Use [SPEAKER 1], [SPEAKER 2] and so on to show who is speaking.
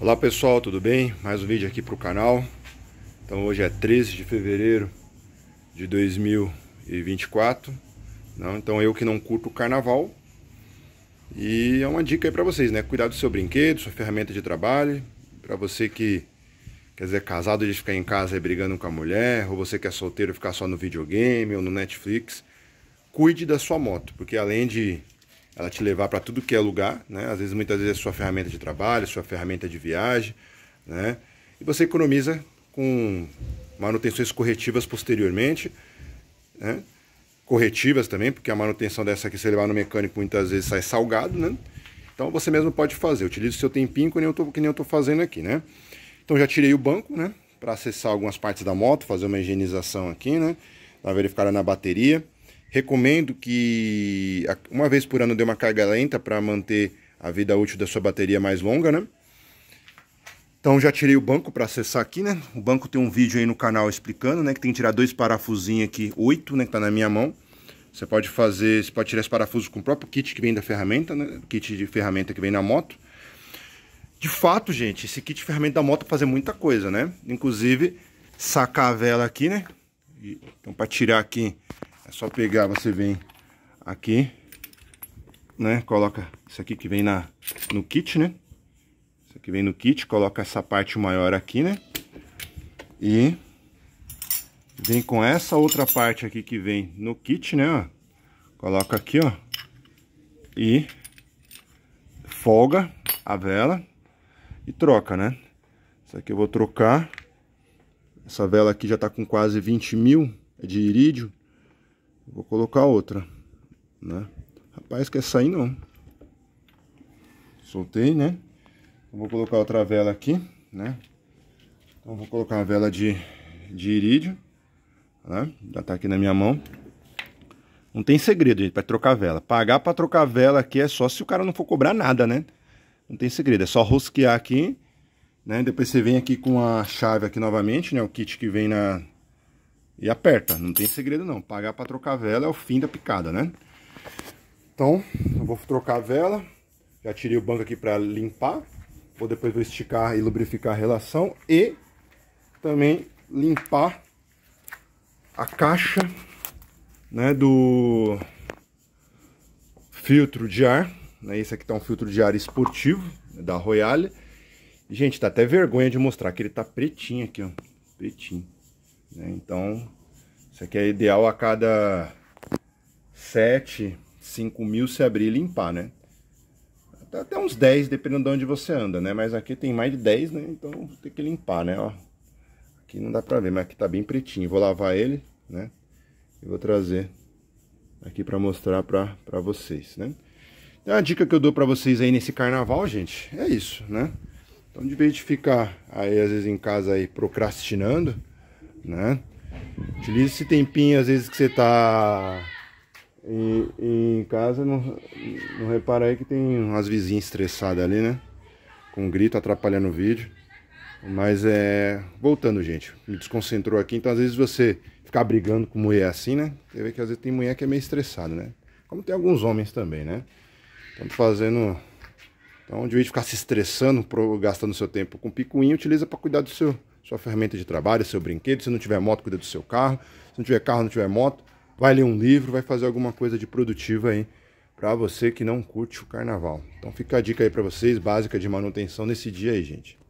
[SPEAKER 1] Olá pessoal, tudo bem? Mais um vídeo aqui para o canal. Então hoje é 13 de fevereiro de 2024. Não, né? então eu que não curto o carnaval. E é uma dica aí para vocês, né? Cuidar do seu brinquedo, sua ferramenta de trabalho. Para você que quer dizer casado de ficar em casa brigando com a mulher, ou você que é solteiro ficar só no videogame ou no Netflix, cuide da sua moto, porque além de ela te levar para tudo que é lugar, né? Às vezes, muitas vezes, é sua ferramenta de trabalho, sua ferramenta de viagem, né? E você economiza com manutenções corretivas posteriormente, né? Corretivas também, porque a manutenção dessa se você levar no mecânico muitas vezes sai salgado, né? Então você mesmo pode fazer. Utilize o seu tempinho que nem eu tô, que nem eu tô fazendo aqui, né? Então já tirei o banco, né? Para acessar algumas partes da moto, fazer uma higienização aqui, né? Para verificar na bateria. Recomendo que uma vez por ano dê uma carga lenta para manter a vida útil da sua bateria mais longa, né? Então já tirei o banco para acessar aqui, né? O banco tem um vídeo aí no canal explicando, né? Que tem que tirar dois parafusinhos aqui, oito, né? Que tá na minha mão. Você pode fazer, você pode tirar esse parafuso com o próprio kit que vem da ferramenta, né? Kit de ferramenta que vem na moto. De fato, gente, esse kit de ferramenta da moto fazer muita coisa, né? Inclusive, sacar a vela aqui, né? Então, para tirar aqui é só pegar, você vem aqui, né? Coloca isso aqui que vem na, no kit, né? Isso aqui vem no kit, coloca essa parte maior aqui, né? E vem com essa outra parte aqui que vem no kit, né? Ó. Coloca aqui, ó. E folga a vela e troca, né? Isso aqui eu vou trocar. Essa vela aqui já tá com quase 20 mil de irídio colocar outra, né? Rapaz, quer sair não. Soltei, né? Então, vou colocar outra vela aqui, né? Então vou colocar uma vela de, de irídio, né? Já tá aqui na minha mão. Não tem segredo, gente, pra trocar vela. Pagar pra trocar vela aqui é só se o cara não for cobrar nada, né? Não tem segredo, é só rosquear aqui, né? Depois você vem aqui com a chave aqui novamente, né? O kit que vem na, e aperta, não tem segredo não. Pagar para trocar a vela é o fim da picada, né? Então, eu vou trocar a vela. Já tirei o banco aqui para limpar. Vou depois vou esticar e lubrificar a relação. E também limpar a caixa né, do filtro de ar. Né? Esse aqui tá um filtro de ar esportivo né, da Royale. Gente, dá até vergonha de mostrar que ele tá pretinho aqui, ó. Pretinho. Né? Então, isso aqui é ideal a cada 7, 5 mil se abrir e limpar, né? Até uns 10, dependendo de onde você anda, né? Mas aqui tem mais de 10, né? Então tem que limpar, né? Ó, aqui não dá pra ver, mas aqui tá bem pretinho. Vou lavar ele, né? E vou trazer aqui pra mostrar pra, pra vocês, né? Então a dica que eu dou pra vocês aí nesse carnaval, gente, é isso, né? Então de vez de ficar aí às vezes em casa aí procrastinando né? Utilize esse tempinho, às vezes que você tá em, em casa, não, não repara aí que tem umas vizinhas estressadas ali, né? Com um grito atrapalhando o vídeo. Mas é. Voltando, gente. Me desconcentrou aqui. Então, às vezes, você ficar brigando com mulher assim, né? Você vê que às vezes tem mulher que é meio estressada, né? Como tem alguns homens também, né? Estamos fazendo. Então, de invés de ficar se estressando, gastando seu tempo com picuinha, utiliza para cuidar do seu sua ferramenta de trabalho, seu brinquedo. Se não tiver moto, cuida do seu carro. Se não tiver carro, não tiver moto, vai ler um livro, vai fazer alguma coisa de produtiva aí para você que não curte o carnaval. Então fica a dica aí para vocês, básica de manutenção nesse dia aí, gente.